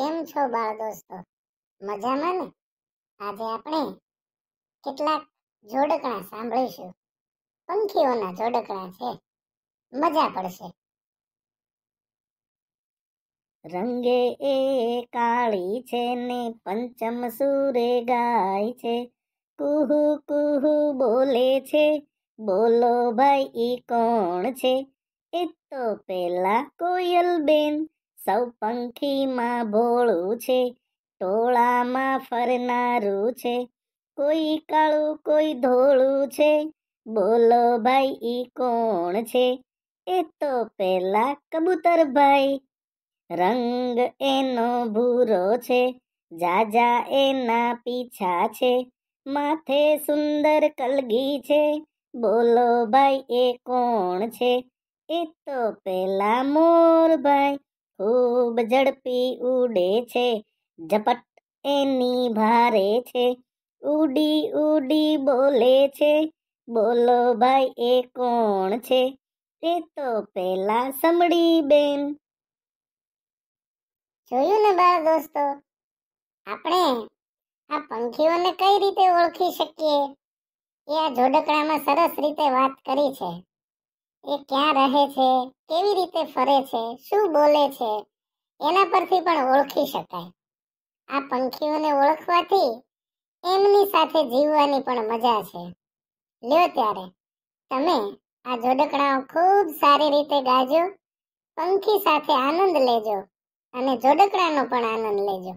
કેમ છો બાળ દોસ્તો મજામાં ને આજે આપણે કેટલાક જોડકણા સાંભળીશું પંખીઓના જોડકણા છે મજા પડશે રંગે એ કાળી છે ને પંચમ સુરે ગાય છે કુહુ કુહુ બોલે છે બોલો ભાઈ ઈ કોણ છે એ તો પેલા કોયલ બેન સૌ પંખીમાં ભોળું છે ટોળામાં ફરનારું છે કોઈ કાળું કોઈ ધોળું છે બોલો ભાઈ ઈ કોણ છે એ તો પેલા કબૂતર ભાઈ રંગ એનો ભૂરો છે જાજા એના પીછા છે માથે સુંદર કલગી છે બોલો ભાઈ એ કોણ છે એ તો પેલા મોર ભાઈ ઝડપી ઉડે છે ઝપટ એની ભારે છે ઉડી ઉડી બોલે છે બોલો ભાઈ એ કોણ છે એ તો પેલા સમડી બેન જોયું ને બાળ દોસ્તો આપણે આ પંખીઓને કઈ રીતે ઓળખી શકીએ એ આ જોડકણામાં સરસ રીતે વાત કરી છે એ ક્યાં રહે છે કેવી રીતે ફરે છે શું બોલે છે એના પરથી પણ ઓળખી શકાય આ પંખીઓને ઓળખવાથી એમની સાથે જીવવાની પણ મજા છે લ્યો ત્યારે તમે આ જોડકણાઓ ખૂબ સારી રીતે ગાજો પંખી સાથે આનંદ લેજો અને જોડકણાનો પણ આનંદ લેજો